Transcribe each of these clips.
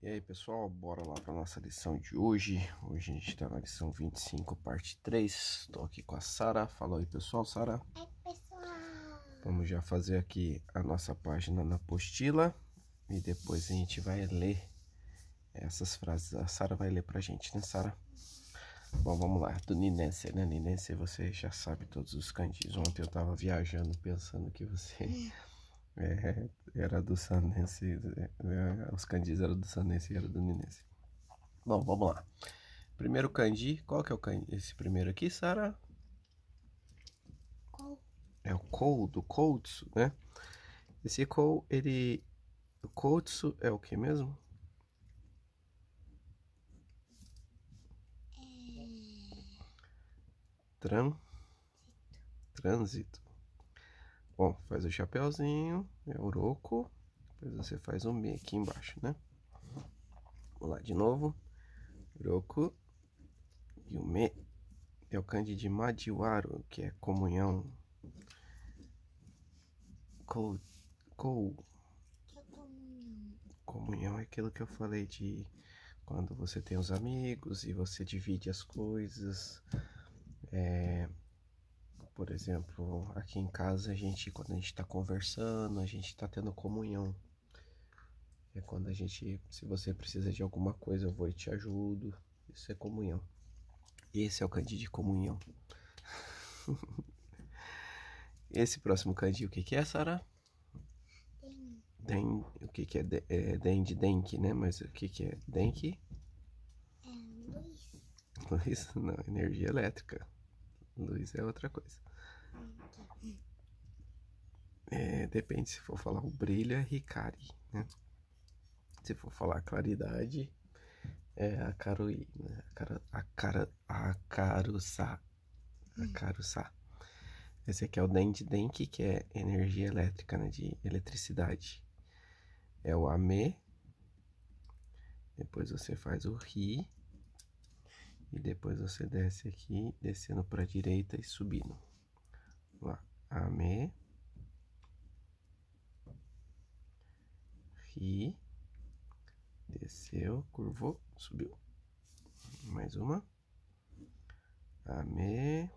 E aí pessoal, bora lá para nossa lição de hoje. Hoje a gente está na lição 25, parte 3. Estou aqui com a Sara. Fala aí pessoal, Sara. Oi pessoal. Vamos já fazer aqui a nossa página na apostila e depois a gente vai ler essas frases. A Sara vai ler para a gente, né Sara? Bom, vamos lá. Do Ninense, né? Ninense você já sabe todos os cantinhos. Ontem eu estava viajando pensando que você... É. É, era do Sanense, é, é, os candis eram do Sanense e era do Ninense. Bom, vamos lá. Primeiro candi, qual que é o candi? Esse primeiro aqui, Sara? É o kou do koutsu, né? Esse kou, ele... O koutsu é o que mesmo? É. Tran... Trânsito. Bom, faz o chapéuzinho, é uroco. Depois você faz o B aqui embaixo, né? Vamos lá de novo. e o me É o kanji de Majiwaro, que é comunhão. Kou. Kou. Que é comunhão? Comunhão é aquilo que eu falei de quando você tem os amigos e você divide as coisas. É, por exemplo, aqui em casa a gente, quando a gente está conversando, a gente está tendo comunhão. É quando a gente, se você precisa de alguma coisa, eu vou e te ajudo. Isso é comunhão. Esse é o candi de comunhão. Esse próximo candi o que, que é, Sara? Den, o que que é, de, é den de denk né? Mas o que que é denk É luz. Luz não, energia elétrica. Luz é outra coisa. É, depende se for falar o brilho é Ricari, né? Se for falar claridade é a Karui, né? A cara a cara a Karusa. A hum. Karusa. Esse aqui é o Dendi Denki, que é energia elétrica, né, de eletricidade. É o Ame. Depois você faz o Ri. E depois você desce aqui, descendo para a direita e subindo lá, ame, ri, desceu, curvou, subiu. Mais uma. Ame,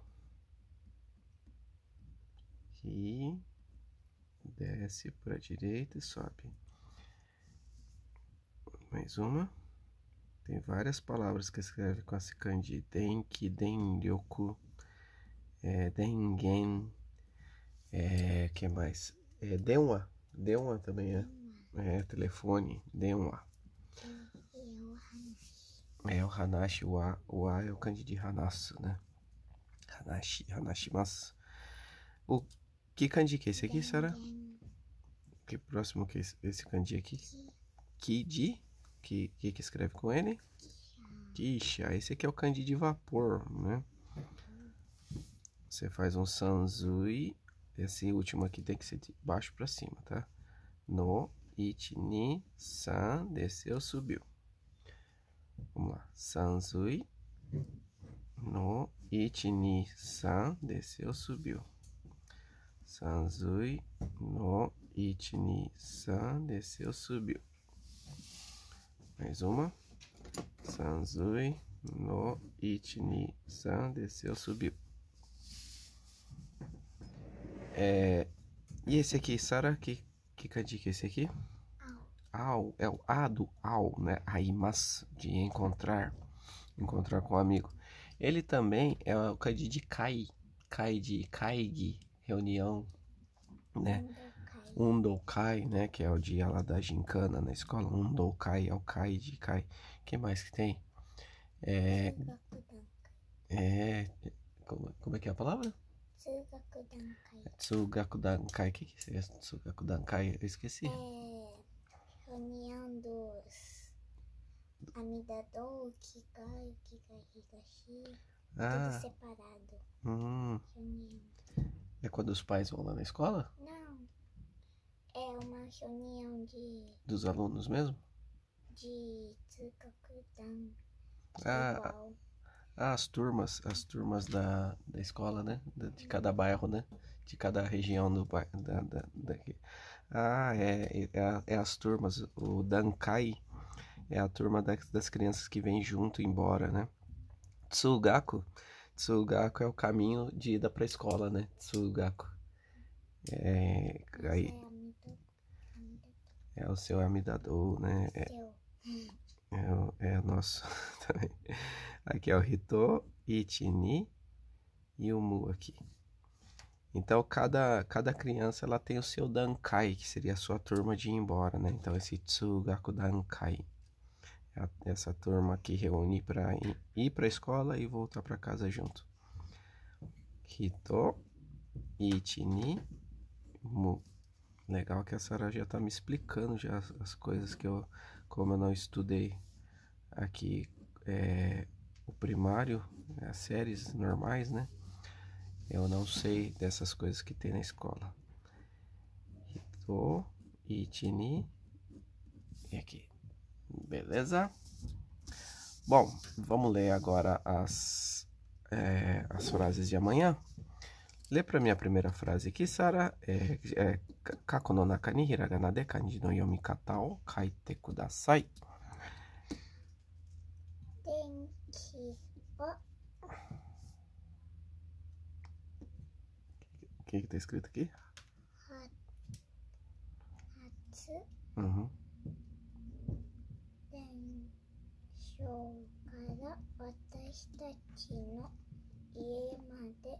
ri, desce para a direita e sobe. Mais uma. Tem várias palavras que escreve com a Sikandi. Denki, Denryoku é, Dengen, é, que mais? É, Denwa, Denwa também é, é telefone, Denwa. É o Hanashi, o A, o A é o kanji de Hanasu, né? Hanashi, Hanashimasu. O que kanji que é esse aqui, será? Que próximo que é esse kanji aqui? Kiji, que, que, que escreve com N? Kisha, esse aqui é o kanji de vapor, né? Você faz um sanzui. Esse último aqui tem que ser de baixo para cima, tá? No, it, ni, san, desceu, subiu. Vamos lá. Sanzui. No, it, ni, san, desceu, subiu. Sanzui. No, it, ni, san, desceu, subiu. Mais uma. Sanzui. No, it, ni, san, desceu, subiu. É, e esse aqui, Sara, que, que kanji é esse aqui? Ao. É o A do ao, né? Aimas, de encontrar. Encontrar com um amigo. Ele também é o kanji de kai. Kai de kaigi, reunião, né? Undokai, né? Que é o dia lá da gincana na escola. Undokai é o Kai de Kai. que mais que tem? É. É, é. Como, como é que é a palavra? Tsugakudankai. Tsugakudankai. O que, que seria Tsugakudankai? Eu esqueci. É. Reunião dos. Amidadou, Kikai, Kikai, Higashi. Ah. Tudo separado. Hum. Reunião. É quando os pais vão lá na escola? Não. É uma reunião de. Dos alunos mesmo? De Tsugakudan. Ah. Igual. Ah, as turmas, as turmas da, da escola, né? De cada bairro, né? De cada região do bairro. Da, da, daqui. Ah, é, é, é, as turmas. O Dankai é a turma das, das crianças que vem junto embora, né? Tsugaku. Tsugaku é o caminho de ida pra escola, né? Tsugaku. É, aí, é o seu amidador, né? É. É, é nosso também. Aqui é o Rito, Itini e o Mu aqui. Então cada, cada criança ela tem o seu Dankai, que seria a sua turma de ir embora, né? Então esse Tsugaku Dankai. É essa turma que reúne para ir para a escola e voltar para casa junto. Hito, Itini, Mu. Legal que a Sara já tá me explicando já as, as, coisas que eu, como eu não estudei aqui é, o primário, né, as séries normais, né? Eu não sei dessas coisas que tem na escola. Hito, Itini e aqui. Beleza? Bom, vamos ler agora as, é, as frases de amanhã. Lê para mim a primeira frase aqui, Sara. É, é, kako no naka ni hiragana de kanji no yomikata o kaite kudasai. Denki o... O que está escrito aqui? Hatsu. Uhum. Densho から私たちの家まで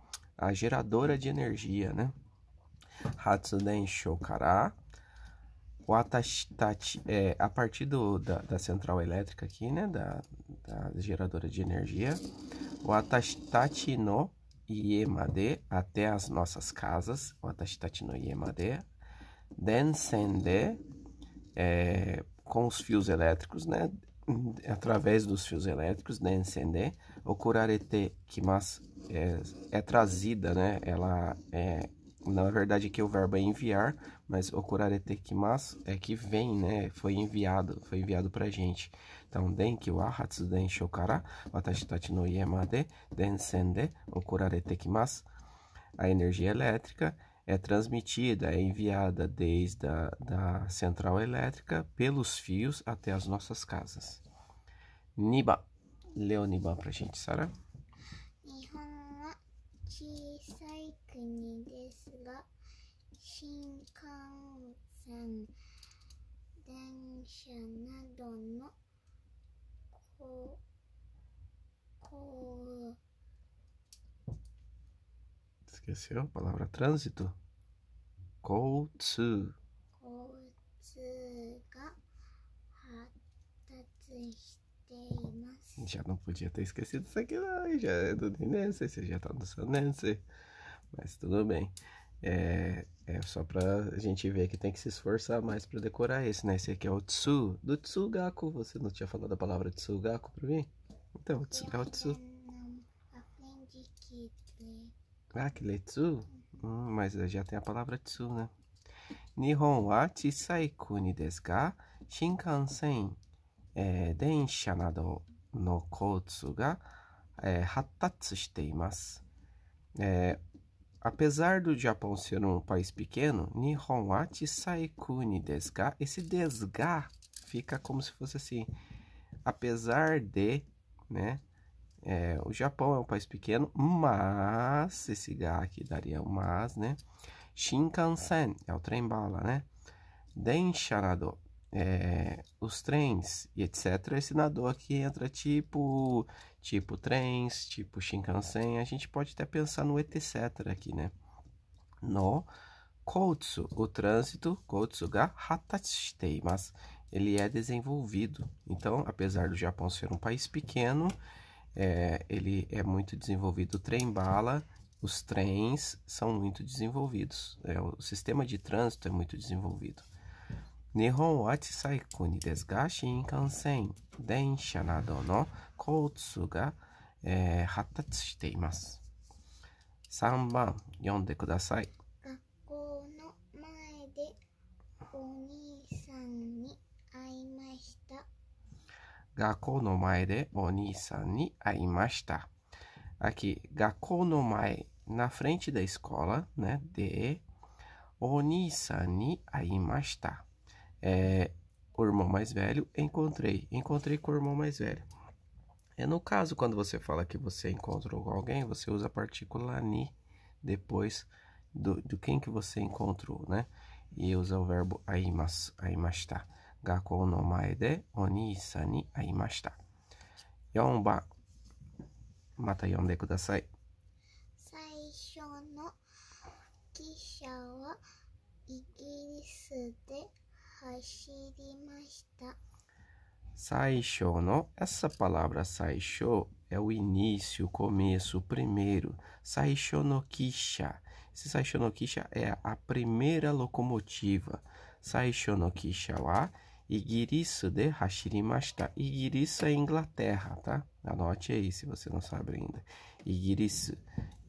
a geradora de energia, né? Hatsuden Shokara. O Atashitachi, é, a partir do, da, da, central elétrica aqui, né? Da, da geradora de energia. O Atashitachi no Iemade até as nossas casas. O Atashitachi no Iemade. Densen de é, com os fios elétricos, né? através dos fios elétricos, né, de encender. O curarete que mas é, é, trazida, né? Ela é na verdade que é o verbo é enviar, mas o curarete que mas é que vem, né? Foi enviado, foi enviado pra gente. Então, den que o hatsu den shokara watashi tachi no iemade den sende o curarete que mas a energia elétrica é transmitida, é enviada desde a da central elétrica pelos fios até as nossas casas. Niba, lê o Niba pra gente, Sara. Shinkansen Esqueceu a palavra trânsito? Koutsu. Já não podia ter esquecido isso aqui não, já é do Ninense, você já tá no Sanense, mas tudo bem. É, é só pra gente ver que tem que se esforçar mais pra decorar esse, né? Esse aqui é o Tsu, do Tsugaku, você não tinha falado a palavra Tsugaku pra mim? Então, o Tsugaku... É Kakiletsu? Ah, hum, mas já tem a palavra tsu, né? Nihon wa chisai kuni desu ga shinkansen é, densha nado no koutsu ga é, hattatsu shiteimasu. É, apesar do Japão ser um país pequeno, Nihon wa chisai kuni desu ga, esse desu ga fica como se fosse assim, apesar de, né? É, o Japão é um país pequeno, mas esse H aqui daria um mas, né? Shinkansen é o trem-bala, né? Denshanado é, os trens e etc. Esse nado aqui entra tipo, tipo trens, tipo Shinkansen. A gente pode até pensar no etc aqui, né? No Koutsu, o trânsito, Koutsu ga mas ele é desenvolvido. Então, apesar do Japão ser um país pequeno, é, ele é muito desenvolvido. O trem-bala, os trens são muito desenvolvidos. É, o sistema de trânsito é muito desenvolvido. Nihon wachi saiku ni desu ga Shinkansen densha nado no koutsu ga é, hatatsu shite imasu. 3番読んでください。学校の前でお兄さんに Gakou no mae de oni-san ni aimashita. Aqui, gakou no mae, na frente da escola, né? De oni-san ni aimashita. É, o irmão mais velho, encontrei. Encontrei com o irmão mais velho. É no caso, quando você fala que você encontrou com alguém, você usa a partícula ni depois do, do quem que você encontrou, né? E usa o verbo aimas, aimashita. 学校の前でお兄さんに会いました。4番、また読んでください。最初の汽車はイギリスで走りました。最初の、essa palavra 最初、é o início, o c o 最初の汽車。最初の汽車 é a primeira l Igirisu de né? Hashirimashita. Igirisu é Inglaterra, tá? Anote aí se você não sabe ainda. Igirisu,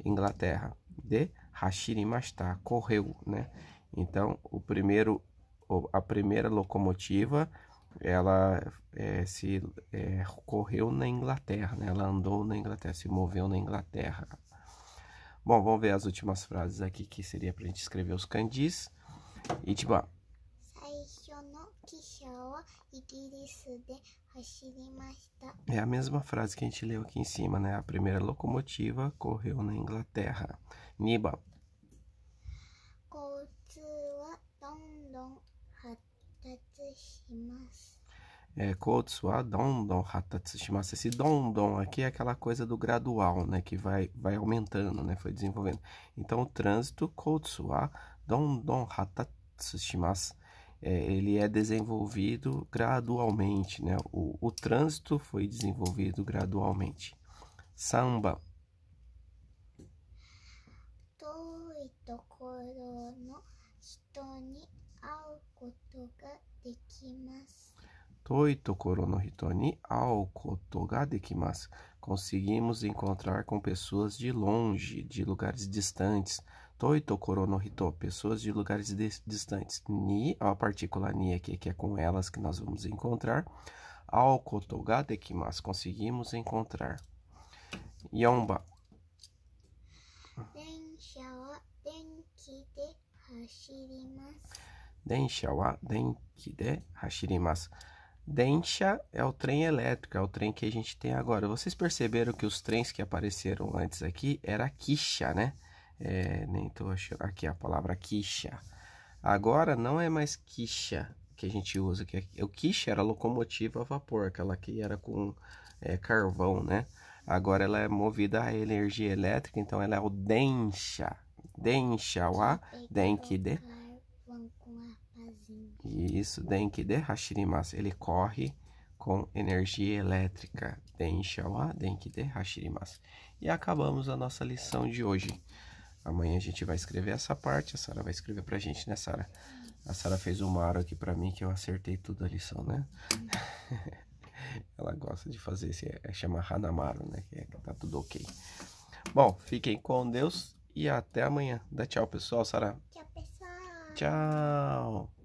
Inglaterra. De Hashirimashita, correu, né? Então, o primeiro, a primeira locomotiva, ela é, se é, correu na Inglaterra, né? Ela andou na Inglaterra, se moveu na Inglaterra. Bom, vamos ver as últimas frases aqui, que seria para a gente escrever os candis. Itiba. イギリスで走りました。É a mesma frase que a gente leu aqui em cima, né? A primeira locomotiva correu na Inglaterra. Niba. É, Kotsuwa, Dondon, Hatatsushimasa. Esse Dondon aqui é aquela coisa do gradual, né? Que vai, vai aumentando, né? Foi desenvolvendo. Então, o trânsito, Kotsuwa, Dondon, Hatatsushimasa é, ele é desenvolvido gradualmente, né? O, o trânsito foi desenvolvido gradualmente. Samba. Toito korono hito ni ao ga dekimasu. Conseguimos encontrar com pessoas de longe, de lugares distantes toi tokoro no hito, pessoas de lugares distantes. Ni, a partícula ni aqui, é que é com elas que nós vamos encontrar. Ao kotoga de que conseguimos encontrar. Yomba. Densha wa denki de hashirimasu. Densha wa denki de hashirimasu. Densha é o trem elétrico, é o trem que a gente tem agora. Vocês perceberam que os trens que apareceram antes aqui era Kisha, né? É, nem tô achando. Aqui a palavra quicha. Agora não é mais quicha que a gente usa. Que é, o quicha era locomotiva a vapor, aquela que era com é, carvão, né? Agora ela é movida a energia elétrica, então ela é o dencha. Dencha, o A, denki de. Isso, denki de hashirimasa. Ele corre com energia elétrica. Densha den denki de hashirimasa. E acabamos a nossa lição de hoje. Amanhã a gente vai escrever essa parte, a Sara vai escrever pra gente, né, Sara? A Sara fez um maro aqui pra mim que eu acertei tudo a lição, né? Ela gosta de fazer esse, é, é chama Hanamaro, né? É, que tá tudo ok. Bom, fiquem com Deus e até amanhã. Dá tchau, pessoal, Sara. Tchau, pessoal. Tchau.